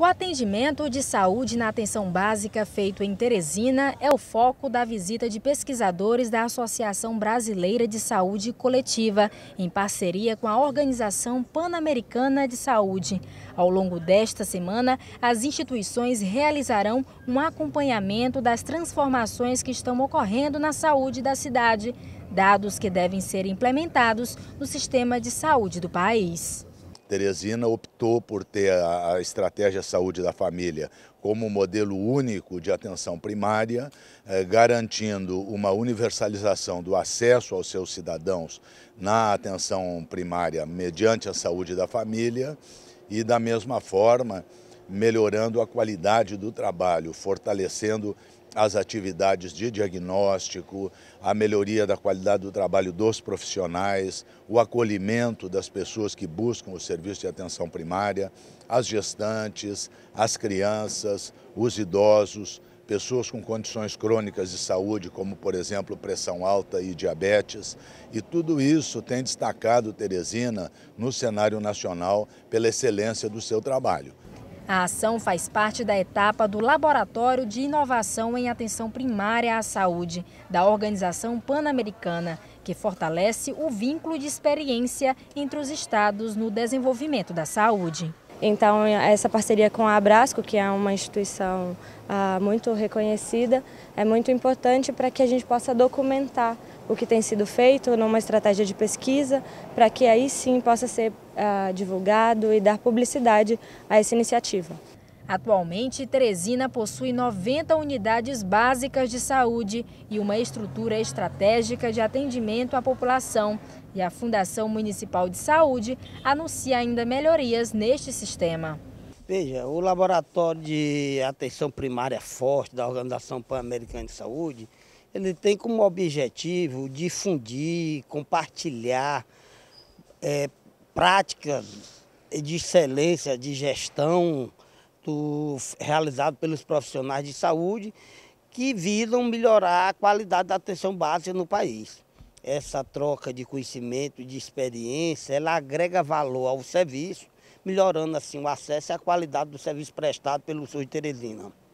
O atendimento de saúde na atenção básica feito em Teresina é o foco da visita de pesquisadores da Associação Brasileira de Saúde Coletiva, em parceria com a Organização Pan-Americana de Saúde. Ao longo desta semana, as instituições realizarão um acompanhamento das transformações que estão ocorrendo na saúde da cidade, dados que devem ser implementados no sistema de saúde do país. Teresina optou por ter a, estratégia saúde da família como modelo único de atenção primária, eh, garantindo uma universalização do acesso aos seus cidadãos na atenção primária mediante a saúde da família e, da mesma forma, melhorando a qualidade do trabalho, fortalecendo as atividades de diagnóstico, a melhoria da qualidade do trabalho dos profissionais, o acolhimento das pessoas que buscam o serviço de atenção primária, as gestantes, as crianças, os idosos, pessoas com condições crônicas de saúde, como por exemplo pressão alta e diabetes. E tudo isso tem destacado Teresina no cenário nacional pela excelência do seu trabalho. A ação faz parte da etapa do Laboratório de Inovação em Atenção Primária à Saúde, da Organização Pan-Americana, que fortalece o vínculo de experiência entre os estados no desenvolvimento da saúde. Então, essa parceria com a Abrasco, que é uma instituição ah, muito reconhecida, é muito importante para que a gente possa documentar o que tem sido feito numa estratégia de pesquisa para que aí sim possa ser ah, divulgado e dar publicidade a essa iniciativa. Atualmente, Teresina possui 90 unidades básicas de saúde e uma estrutura estratégica de atendimento à população. E a Fundação Municipal de Saúde anuncia ainda melhorias neste sistema. Veja, o laboratório de atenção primária forte da Organização Pan-Americana de Saúde ele tem como objetivo difundir, compartilhar é, práticas de excelência de gestão do, realizado pelos profissionais de saúde que visam melhorar a qualidade da atenção básica no país. Essa troca de conhecimento e de experiência, ela agrega valor ao serviço, melhorando assim o acesso e a qualidade do serviço prestado pelo SUS de Teresina.